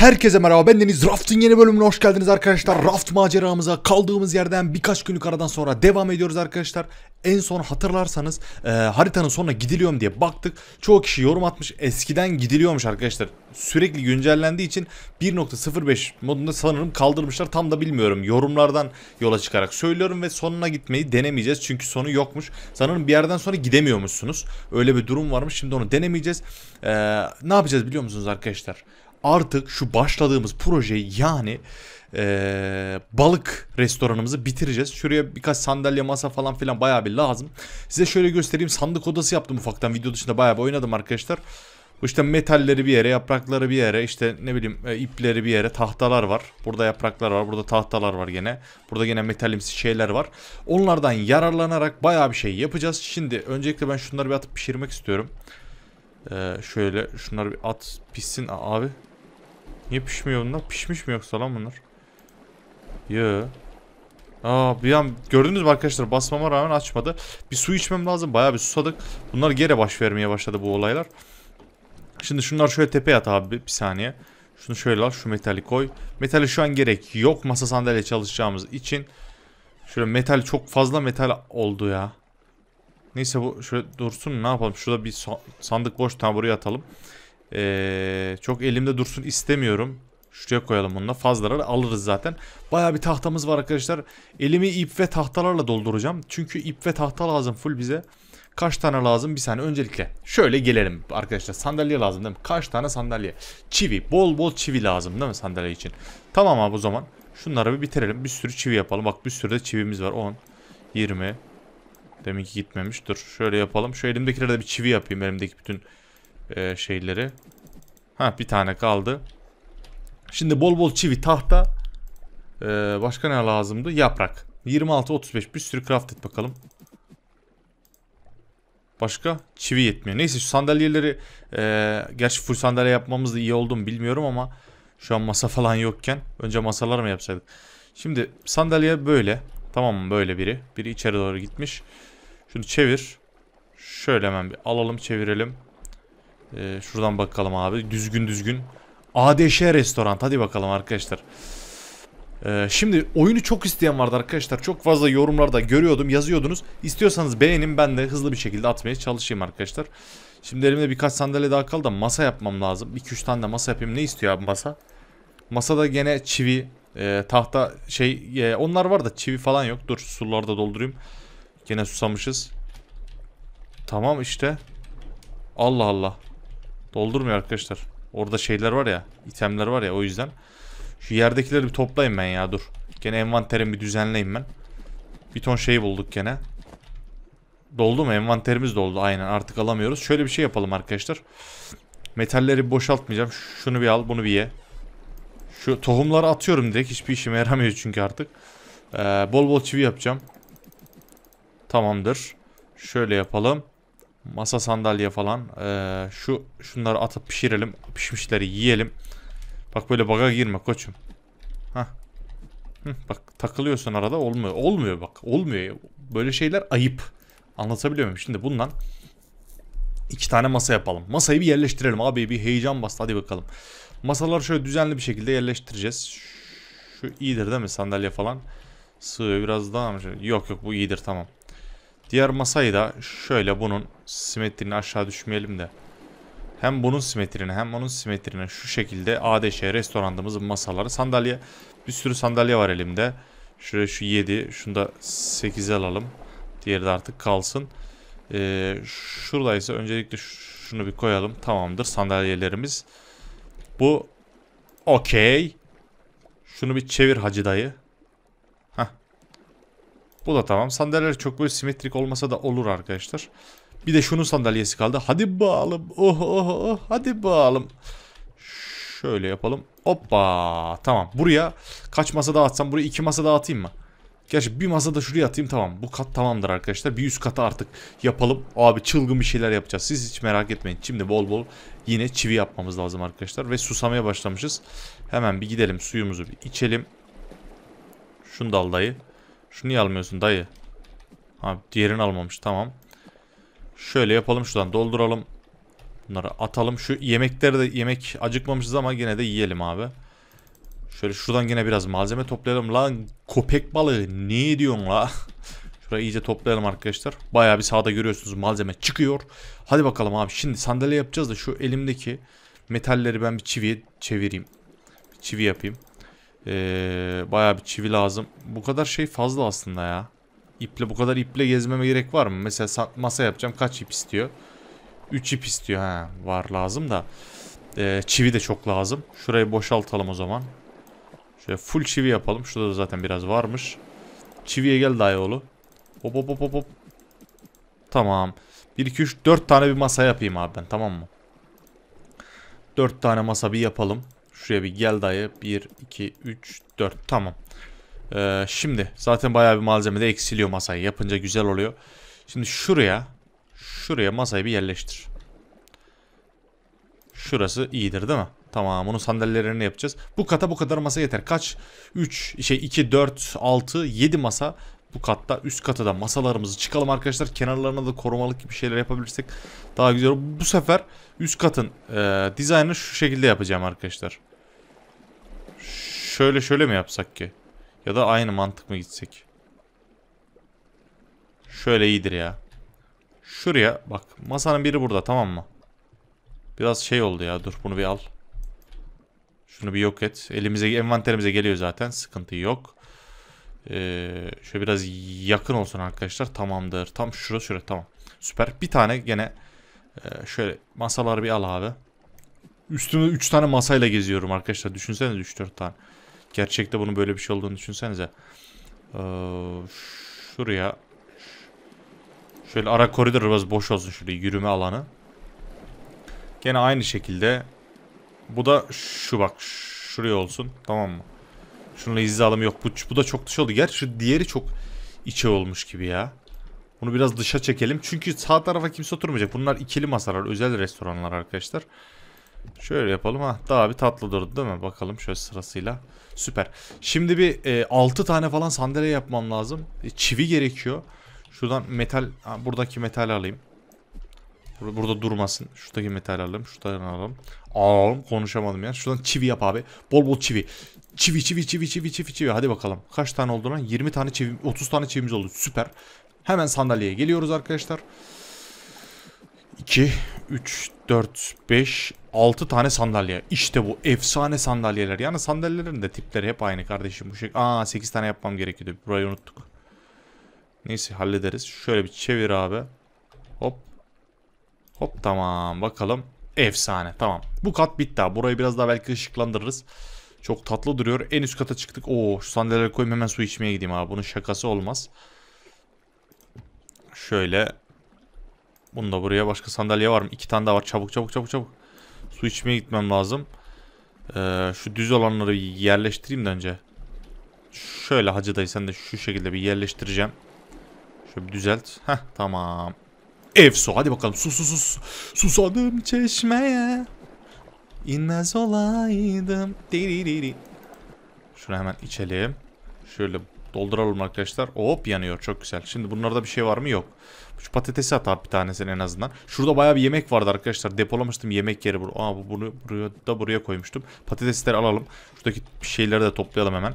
Herkese merhaba ben Deniz Raft'ın yeni bölümüne hoş geldiniz arkadaşlar. Raft maceramıza kaldığımız yerden birkaç günlük aradan sonra devam ediyoruz arkadaşlar. En son hatırlarsanız e, haritanın sonuna gidiliyorum diye baktık. Çoğu kişi yorum atmış eskiden gidiliyormuş arkadaşlar. Sürekli güncellendiği için 1.05 modunda sanırım kaldırmışlar tam da bilmiyorum. Yorumlardan yola çıkarak söylüyorum ve sonuna gitmeyi denemeyeceğiz. Çünkü sonu yokmuş. Sanırım bir yerden sonra gidemiyormuşsunuz. Öyle bir durum varmış şimdi onu denemeyeceğiz. E, ne yapacağız biliyor musunuz arkadaşlar? artık şu başladığımız projeyi yani e, balık restoranımızı bitireceğiz. Şuraya birkaç sandalye masa falan filan bayağı bir lazım. Size şöyle göstereyim sandık odası yaptım ufaktan video dışında bayağı bir oynadım arkadaşlar. İşte metalleri bir yere, yaprakları bir yere, işte ne bileyim e, ipleri bir yere, tahtalar var. Burada yapraklar var, burada tahtalar var gene. Burada gene metalimsi şeyler var. Onlardan yararlanarak bayağı bir şey yapacağız. Şimdi öncelikle ben şunları bir atıp pişirmek istiyorum. Ee, şöyle şunları bir at pişsin Aa, abi. Niye pişmiyor bunlar? Pişmiş mi yoksa lan bunlar? Yo. Aa bir an gördünüz mü arkadaşlar basmama rağmen açmadı. Bir su içmem lazım. Bayağı bir susadık. Bunlar geri baş vermeye başladı bu olaylar. Şimdi şunlar şöyle tepeye at abi bir saniye. Şunu şöyle al şu metali koy. Metali şu an gerek yok masa sandalye çalışacağımız için. Şöyle metal çok fazla metal oldu ya. Neyse bu şöyle dursun ne yapalım. Şurada bir sandık boş tam buraya atalım. Ee, çok elimde dursun istemiyorum. Şuraya koyalım bunu da fazlaları alırız zaten. Baya bir tahtamız var arkadaşlar. Elimi ip ve tahtalarla dolduracağım. Çünkü ip ve tahta lazım full bize. Kaç tane lazım bir saniye öncelikle. Şöyle gelelim arkadaşlar sandalye lazım değil mi? Kaç tane sandalye? Çivi bol bol çivi lazım değil mi sandalye için? Tamam abi o zaman şunları bir bitirelim. Bir sürü çivi yapalım. Bak bir sürü de çivimiz var 10, 20. Deminki gitmemiş. Dur şöyle yapalım. Şu elimdekilere de bir çivi yapayım elimdeki bütün e, şeyleri. Ha bir tane kaldı. Şimdi bol bol çivi, tahta. E, başka ne lazımdı? Yaprak. 26-35 bir sürü craft et bakalım. Başka? Çivi yetmiyor. Neyse şu sandalyeleri e, gerçi full sandalye yapmamız da iyi oldu mu bilmiyorum ama şu an masa falan yokken önce masalar mı yapsaydık? Şimdi sandalye böyle. Tamam mı böyle biri. Biri içeri doğru gitmiş. Şunu çevir. Şöyle hemen bir alalım çevirelim. Ee, şuradan bakalım abi. Düzgün düzgün. ADŞ restoran. Hadi bakalım arkadaşlar. Ee, şimdi oyunu çok isteyen vardı arkadaşlar. Çok fazla yorumlarda görüyordum, yazıyordunuz. İstiyorsanız beğenin ben de hızlı bir şekilde atmaya çalışayım arkadaşlar. Şimdi elimde birkaç sandalye daha kaldı da masa yapmam lazım. 2-3 tane de masa yapayım. Ne istiyor abi masa? Masada gene çivi, e, tahta şey e, onlar var da çivi falan yok. Dur suları da doldurayım. Gene susamışız. Tamam işte. Allah Allah. Doldurmuyor arkadaşlar. Orada şeyler var ya. itemler var ya o yüzden. Şu yerdekileri bir toplayayım ben ya dur. Gene envanterimi bir düzenleyeyim ben. Bir ton şey bulduk gene. Doldu mu? Envanterimiz doldu. Aynen artık alamıyoruz. Şöyle bir şey yapalım arkadaşlar. Metalleri boşaltmayacağım. Şunu bir al bunu bir ye. Şu tohumları atıyorum direkt. Hiçbir işime yaramıyor çünkü artık. Ee, bol bol çivi yapacağım. Tamamdır. Şöyle yapalım. Masa sandalye falan. Ee, şu şunları atıp pişirelim. Pişmişleri yiyelim. Bak böyle baga girme koçum. Ha, bak takılıyorsun arada olmuyor. Olmuyor bak. Olmuyor. Böyle şeyler ayıp. Anlatabiliyor muyum? Şimdi bundan İki tane masa yapalım. Masayı bir yerleştirelim abi. Bir heyecan bastı. Hadi bakalım. Masaları şöyle düzenli bir şekilde yerleştireceğiz. Şu iyidir değil mi? Sandalye falan. Sığıyor biraz daha mı? Yok yok bu iyidir tamam. Diğer masayı da şöyle bunun simetrini aşağı düşmeyelim de. Hem bunun simetrine hem onun simetrine şu şekilde ADŞ restorandımızın masaları. Sandalye bir sürü sandalye var elimde. Şuraya şu 7 şunu da 8 alalım. Diğeri de artık kalsın. Ee, şuradaysa öncelikle şunu bir koyalım. Tamamdır sandalyelerimiz. Bu okey. Şunu bir çevir hacı dayı. Bu da tamam. Sandalyeler çok böyle simetrik olmasa da olur arkadaşlar. Bir de şunun sandalyesi kaldı. Hadi bağalım. Oh oh oh. Hadi bağalım. Şöyle yapalım. Hoppa. Tamam. Buraya kaç masa daha atsam? Buraya iki masa daha atayım mı? Gerçi bir masa da şuraya atayım tamam. Bu kat tamamdır arkadaşlar. Bir üst kata artık yapalım. Abi çılgın bir şeyler yapacağız. Siz hiç merak etmeyin. Şimdi bol bol yine çivi yapmamız lazım arkadaşlar. Ve susamaya başlamışız. Hemen bir gidelim. Suyumuzu bir içelim. Şunu da al şunu niye almıyorsun dayı? Ha diğerini almamış tamam. Şöyle yapalım şuradan dolduralım. Bunları atalım. Şu yemekleri de yemek acıkmamışız ama yine de yiyelim abi. Şöyle şuradan yine biraz malzeme toplayalım. Lan köpek balığı ne diyorsun la? Şurayı iyice toplayalım arkadaşlar. Bayağı bir sağda görüyorsunuz malzeme çıkıyor. Hadi bakalım abi şimdi sandalye yapacağız da şu elimdeki metalleri ben bir çiviye çevireyim. Bir çivi yapayım. Ee, bayağı bir çivi lazım. Bu kadar şey fazla aslında ya. İple bu kadar iple gezmeme gerek var mı? Mesela masa yapacağım kaç ip istiyor? 3 ip istiyor. Ha, var lazım da. Ee, çivi de çok lazım. Şurayı boşaltalım o zaman. Şöyle full çivi yapalım. Şurada da zaten biraz varmış. Çiviye gel daha yolu. Hop hop hop hop hop. Tamam. 1 2 3 4 tane bir masa yapayım abi ben tamam mı? 4 tane masa bir yapalım. Şuraya bir gel dayı. 1, 2, 3, 4. Tamam. Ee, şimdi zaten bayağı bir malzeme de eksiliyor masayı. Yapınca güzel oluyor. Şimdi şuraya şuraya masayı bir yerleştir. Şurası iyidir değil mi? Tamam onun sandalyelerini yapacağız. Bu kata bu kadar masa yeter. Kaç? 3, şey 2, 4, 6, 7 masa bu katta. Üst kata da masalarımızı çıkalım arkadaşlar. Kenarlarına da korumalık gibi şeyler yapabilirsek daha güzel. olur. Bu sefer üst katın e, dizaynını şu şekilde yapacağım arkadaşlar şöyle şöyle mi yapsak ki? Ya da aynı mantık mı gitsek? Şöyle iyidir ya. Şuraya bak masanın biri burada tamam mı? Biraz şey oldu ya dur bunu bir al. Şunu bir yok et. Elimize envanterimize geliyor zaten sıkıntı yok. Ee, şöyle biraz yakın olsun arkadaşlar tamamdır. Tam şura şura tamam. Süper bir tane gene e, şöyle masaları bir al abi. Üstümde 3 tane masayla geziyorum arkadaşlar düşünsene 3-4 tane. Gerçekte bunun böyle bir şey olduğunu düşünsenize. Ee, şuraya şöyle ara koridor biraz boş olsun şurayı yürüme alanı. Gene aynı şekilde bu da şu bak şuraya olsun tamam mı? Şununla hizalım yok. Bu, bu da çok dış oldu. Gerçi şu diğeri çok içe olmuş gibi ya. Bunu biraz dışa çekelim. Çünkü sağ tarafa kimse oturmayacak. Bunlar ikili masalar. Özel restoranlar arkadaşlar. Şöyle yapalım. ha ah, Daha bir tatlı durdu değil mi? Bakalım şöyle sırasıyla. Süper. Şimdi bir e, 6 tane falan sandalye yapmam lazım. E, çivi gerekiyor. Şuradan metal, ha, buradaki metal alayım. Burada, burada durmasın. Şuradaki metal alalım. Şuradan alalım. Alalım. Konuşamadım ya. Şuradan çivi yap abi. Bol bol çivi. Çivi çivi çivi çivi çivi çivi. Hadi bakalım. Kaç tane oldu lan? 20 tane çivi. 30 tane çivimiz oldu. Süper. Hemen sandalyeye geliyoruz arkadaşlar. Arkadaşlar. 2, 3, 4, 5, 6 tane sandalye. İşte bu efsane sandalyeler. Yani sandalyelerin de tipleri hep aynı kardeşim. Bu şey. Aa 8 tane yapmam gerekiyordu. Burayı unuttuk. Neyse hallederiz. Şöyle bir çevir abi. Hop. Hop tamam. Bakalım. Efsane. Tamam. Bu kat bitti abi. Burayı biraz daha belki ışıklandırırız. Çok tatlı duruyor. En üst kata çıktık. Oo şu sandalyeleri koyayım hemen su içmeye gideyim abi. Bunun şakası olmaz. Şöyle Bunda buraya başka sandalye var mı? İki tane daha var. Çabuk çabuk çabuk çabuk. Su içmeye gitmem lazım. Ee, şu düz olanları yerleştireyim de önce. Şöyle Hacı dayı sen de şu şekilde bir yerleştireceğim. Şöyle bir düzelt. Heh tamam. Ev su hadi bakalım su su su. Susadım çeşmeye. İnmez olaydım. Diriri. Şunu hemen içelim. Şöyle dolduralım arkadaşlar. Hop yanıyor çok güzel. Şimdi bunlarda bir şey var mı? Yok. Şu patatesi at abi bir tanesini en azından. Şurada bayağı bir yemek vardı arkadaşlar. Depolamıştım yemek yeri. Bur Aa, bu bunu buraya da buraya koymuştum. Patatesleri alalım. Şuradaki şeyleri de toplayalım hemen.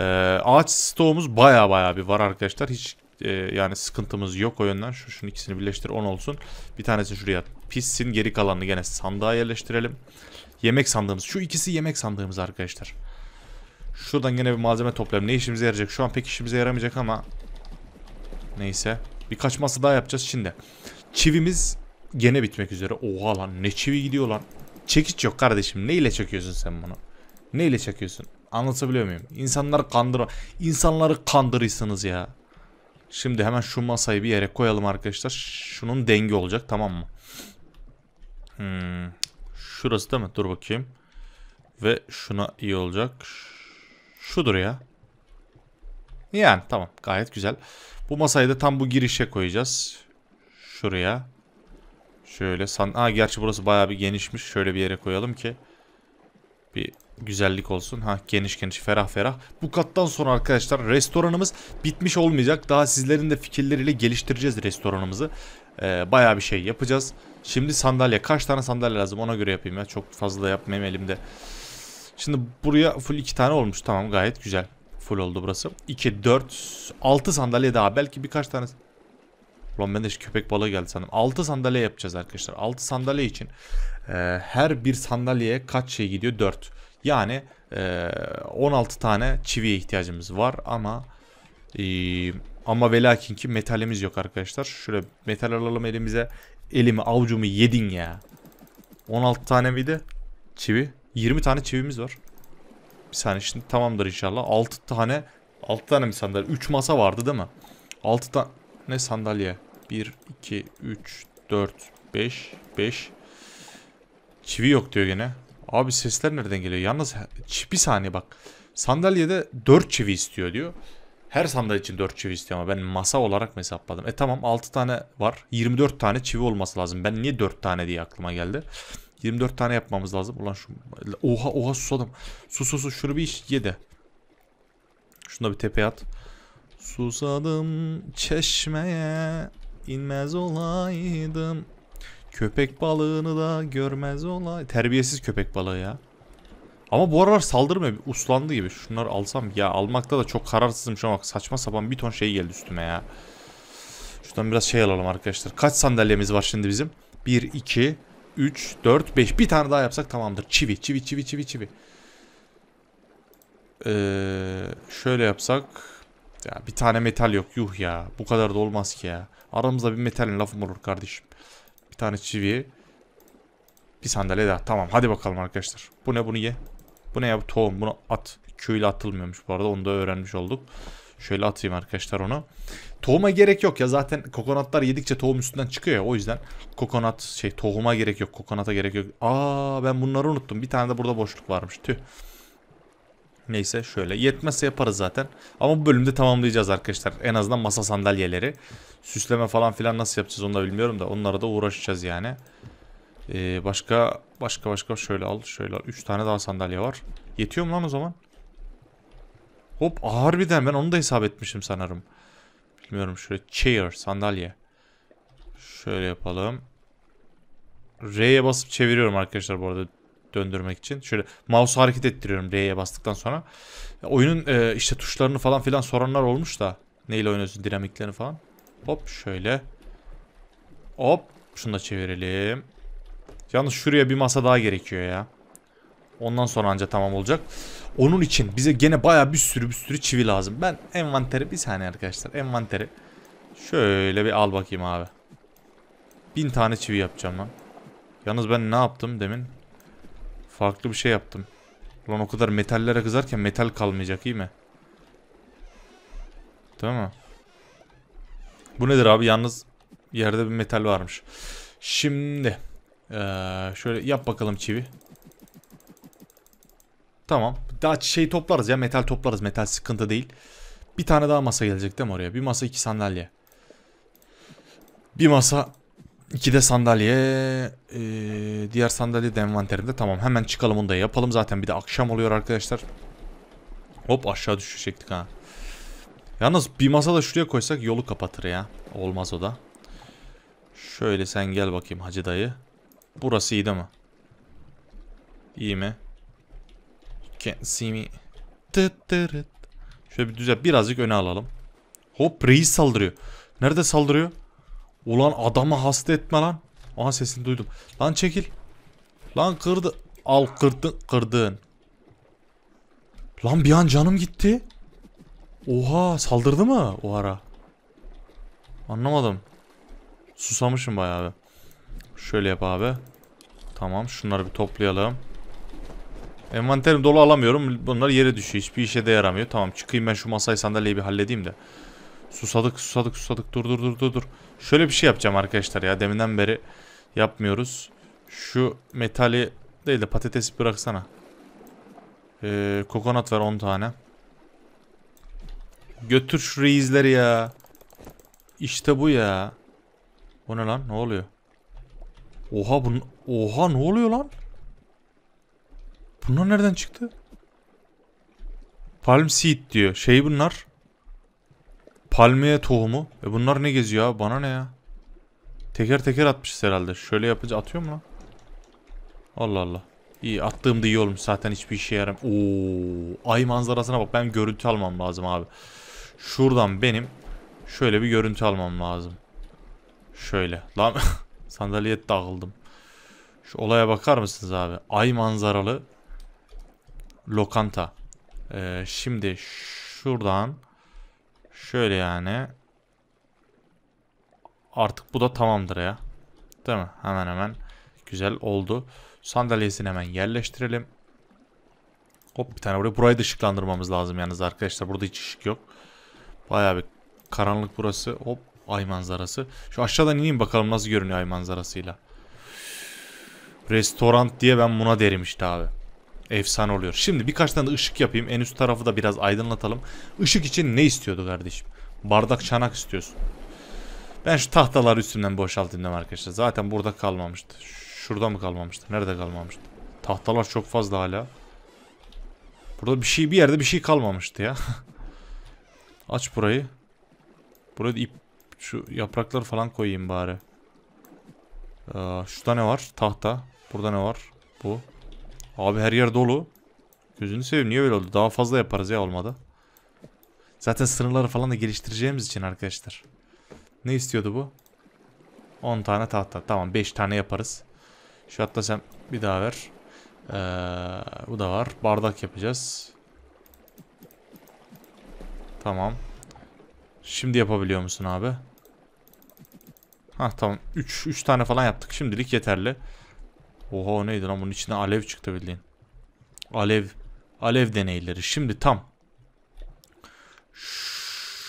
Ee, ağaç stoğumuz bayağı bayağı bir var arkadaşlar. Hiç e, yani sıkıntımız yok o yönden. Şu, şunun ikisini birleştir on olsun. Bir tanesini şuraya at. Pissin geri kalanını gene sandığa yerleştirelim. Yemek sandığımız. Şu ikisi yemek sandığımız arkadaşlar. Şuradan gene bir malzeme toplayalım. Ne işimize yarayacak? Şu an pek işimize yaramayacak ama neyse. Birkaç masa daha yapacağız şimdi. Çivimiz gene bitmek üzere. Oha lan ne çivi gidiyor lan. Çekiç yok kardeşim. Ne ile çekiyorsun sen bunu? Ne ile çekiyorsun? Anlatabiliyor muyum? İnsanları kandır, insanları kandırırsınız ya. Şimdi hemen şu masayı bir yere koyalım arkadaşlar. Şunun denge olacak tamam mı? Hmm. Şurası değil mi? Dur bakayım. Ve şuna iyi olacak. Şudur ya. Yani tamam gayet güzel. Bu masayı da tam bu girişe koyacağız. Şuraya. Şöyle san... Aa gerçi burası bayağı bir genişmiş. Şöyle bir yere koyalım ki. Bir güzellik olsun. Ha geniş geniş ferah ferah. Bu kattan sonra arkadaşlar restoranımız bitmiş olmayacak. Daha sizlerin de fikirleriyle geliştireceğiz restoranımızı. Ee, bayağı bir şey yapacağız. Şimdi sandalye. Kaç tane sandalye lazım ona göre yapayım ya. Çok fazla da yapmayayım elimde. Şimdi buraya full iki tane olmuş. Tamam gayet güzel. Full oldu burası. 2, 4, 6 sandalye daha. Belki birkaç tane... Ulan ben de köpek balığı geldi sanırım. 6 sandalye yapacağız arkadaşlar. 6 sandalye için e, her bir sandalyeye kaç şey gidiyor? 4. Yani e, 16 tane çiviye ihtiyacımız var ama... E, ama velakin ki metalimiz yok arkadaşlar. Şöyle metal alalım elimize. Elimi avcumu yedin ya. 16 tane miydi? Çivi. 20 tane çivimiz var bir saniye şimdi tamamdır inşallah. 6 tane 6 tane mi sandalye? 3 masa vardı değil mi? 6 tane ne sandalye? 1 2 3 4 5 5 Çivi yok diyor gene. Abi sesler nereden geliyor? Yalnız bir saniye bak. Sandalyede 4 çivi istiyor diyor. Her sandalye için 4 çivi istiyor ama ben masa olarak mı hesapladım? E tamam 6 tane var. 24 tane çivi olması lazım. Ben niye 4 tane diye aklıma geldi. 24 tane yapmamız lazım. Ulan şu oha oha susadım. Su su su şunu bir iş ye de. Şuna bir tepeye at. Susadım çeşmeye inmez olaydım. Köpek balığını da görmez olay. Terbiyesiz köpek balığı ya. Ama bu aralar saldırmıyor. Uslandı gibi. Şunları alsam. Ya almakta da çok kararsızım şu an. Bak saçma sapan bir ton şey geldi üstüme ya. Şuradan biraz şey alalım arkadaşlar. Kaç sandalyemiz var şimdi bizim? 1, 2, 3, 4, 5. Bir tane daha yapsak tamamdır. Çivi, çivi, çivi, çivi, çivi. Ee, şöyle yapsak. Ya bir tane metal yok. Yuh ya. Bu kadar da olmaz ki ya. Aramızda bir metalin lafım olur kardeşim. Bir tane çivi. Bir sandalye daha. Tamam hadi bakalım arkadaşlar. Bu ne bunu ye. Bu ne ya bu tohum. Bunu at. Köyle atılmıyormuş bu arada. Onu da öğrenmiş olduk. Şöyle atayım arkadaşlar onu. Tohuma gerek yok ya zaten kokonatlar yedikçe tohum üstünden çıkıyor ya o yüzden kokonat şey tohuma gerek yok kokonata gerek yok. Aa ben bunları unuttum bir tane de burada boşluk varmış tüh. Neyse şöyle yetmezse yaparız zaten. Ama bu bölümde tamamlayacağız arkadaşlar. En azından masa sandalyeleri. Süsleme falan filan nasıl yapacağız onu da bilmiyorum da onlara da uğraşacağız yani. Ee, başka başka başka şöyle al şöyle al. 3 tane daha sandalye var. Yetiyor mu lan o zaman? Hop ağır birden ben onu da hesap etmişim sanırım. Bilmiyorum şöyle chair sandalye. Şöyle yapalım. R'ye basıp çeviriyorum arkadaşlar bu arada döndürmek için. Şöyle mouse hareket ettiriyorum R'ye bastıktan sonra. Oyunun e, işte tuşlarını falan filan soranlar olmuş da. Neyle oynuyorsun dinamiklerini falan. Hop şöyle. Hop şunu da çevirelim. Yalnız şuraya bir masa daha gerekiyor ya. Ondan sonra anca tamam olacak. Onun için bize gene baya bir sürü bir sürü çivi lazım. Ben envanteri bir saniye arkadaşlar. Envanteri. Şöyle bir al bakayım abi. Bin tane çivi yapacağım ben. Yalnız ben ne yaptım demin? Farklı bir şey yaptım. Lan o kadar metallere kızarken metal kalmayacak iyi mi? Değil mi? Bu nedir abi? Yalnız yerde bir metal varmış. Şimdi ee, şöyle yap bakalım çivi. Tamam. Daha şey toplarız ya metal toplarız. Metal sıkıntı değil. Bir tane daha masa gelecek değil mi oraya? Bir masa iki sandalye. Bir masa iki de sandalye. Ee, diğer sandalye de envanterimde. Tamam hemen çıkalım onu da yapalım. Zaten bir de akşam oluyor arkadaşlar. Hop aşağı düşecektik ha. Yalnız bir masa da şuraya koysak yolu kapatır ya. Olmaz o da. Şöyle sen gel bakayım hacı dayı. Burası iyi değil mi? İyi mi? Can't see me. Tıt tırıt. Şöyle bir düzel birazcık öne alalım. Hop reis saldırıyor. Nerede saldırıyor? Ulan adamı hasta etme lan. Aha sesini duydum. Lan çekil. Lan kırdı. Al kırdın kırdın. Lan bir an canım gitti. Oha saldırdı mı o ara? Anlamadım. Susamışım bayağı. Şöyle yap abi. Tamam şunları bir toplayalım. Envanterim dolu alamıyorum. Bunlar yere düşüyor. Hiçbir işe de yaramıyor. Tamam çıkayım ben şu masayı sandalyeyi bir halledeyim de. Susadık susadık susadık. Dur dur dur dur dur. Şöyle bir şey yapacağım arkadaşlar ya. Deminden beri yapmıyoruz. Şu metali değil de patatesi bıraksana. Ee, kokonat ver 10 tane. Götür şu reisleri ya. İşte bu ya. Bu ne lan? Ne oluyor? Oha bu oha ne oluyor lan? Bunlar nereden çıktı? Palm seed diyor. Şey bunlar. Palmiye tohumu. E bunlar ne geziyor abi? Bana ne ya? Teker teker atmışız herhalde. Şöyle yapıcı atıyor mu lan? Allah Allah. İyi attığımda iyi olmuş. Zaten hiçbir işe yaram. Oo, ay manzarasına bak. Ben görüntü almam lazım abi. Şuradan benim şöyle bir görüntü almam lazım. Şöyle. Lan sandalyeye dağıldım. Şu olaya bakar mısınız abi? Ay manzaralı Lokanta. Ee, şimdi şuradan şöyle yani artık bu da tamamdır ya. Değil mi? Hemen hemen güzel oldu. Sandalyesini hemen yerleştirelim. Hop bir tane buraya. Burayı da ışıklandırmamız lazım yalnız arkadaşlar. Burada hiç ışık yok. Bayağı bir karanlık burası. Hop ay manzarası. Şu aşağıdan ineyim bakalım nasıl görünüyor ay manzarasıyla. Restorant diye ben buna derim işte abi. Efsane oluyor. Şimdi birkaç tane de ışık yapayım. En üst tarafı da biraz aydınlatalım. Işık için ne istiyordu kardeşim? Bardak çanak istiyorsun. Ben şu tahtaları üstümden boşaltayım arkadaşlar. Zaten burada kalmamıştı. Şurada mı kalmamıştı? Nerede kalmamıştı? Tahtalar çok fazla hala. Burada bir şey bir yerde bir şey kalmamıştı ya. Aç burayı. Burada ip şu yaprakları falan koyayım bari. Ee, şurada ne var? Tahta. Burada ne var? Bu. Abi her yer dolu. Gözünü seveyim niye böyle oldu? Daha fazla yaparız ya olmadı. Zaten sınırları falan da geliştireceğimiz için arkadaşlar. Ne istiyordu bu? 10 tane tahta. Tamam 5 tane yaparız. Şu hatta sen bir daha ver. Ee, bu da var. Bardak yapacağız. Tamam. Şimdi yapabiliyor musun abi? Ha tamam. 3 3 tane falan yaptık. Şimdilik yeterli. Oha neydi lan bunun içinde alev çıktı bildiğin. Alev. Alev deneyleri. Şimdi tam.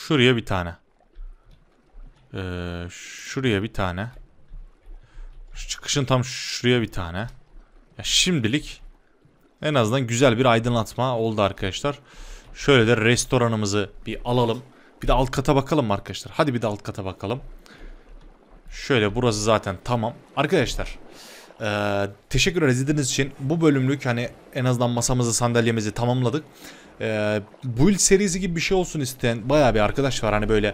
Şuraya bir tane. Ee, şuraya bir tane. Şu çıkışın tam şuraya bir tane. Ya şimdilik en azından güzel bir aydınlatma oldu arkadaşlar. Şöyle de restoranımızı bir alalım. Bir de alt kata bakalım arkadaşlar? Hadi bir de alt kata bakalım. Şöyle burası zaten tamam. Arkadaşlar. Ee, teşekkür izlediğiniz için. Bu bölümlük hani en azından masamızı sandalyemizi tamamladık. Ee, build serisi gibi bir şey olsun isteyen baya bir arkadaş var. Hani böyle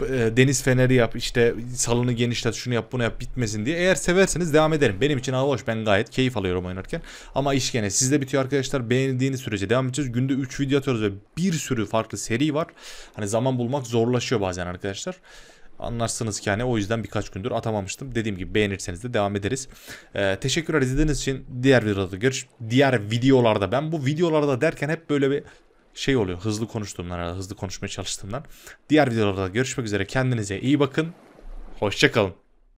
e, deniz feneri yap işte salonu genişlet şunu yap bunu yap bitmesin diye. Eğer severseniz devam ederim. Benim için hava hoş ben gayet keyif alıyorum oynarken. Ama iş gene sizde bitiyor arkadaşlar. Beğendiğiniz sürece devam edeceğiz. Günde 3 video atıyoruz ve bir sürü farklı seri var. Hani zaman bulmak zorlaşıyor bazen arkadaşlar anlarsınız ki hani o yüzden birkaç gündür atamamıştım. Dediğim gibi beğenirseniz de devam ederiz. Ee, teşekkürler izlediğiniz için. Diğer videolarda görüş diğer videolarda ben bu videolarda derken hep böyle bir şey oluyor. Hızlı konuştuğumdan, hızlı konuşmaya çalıştığımdan. Diğer videolarda görüşmek üzere. Kendinize iyi bakın. Hoşçakalın.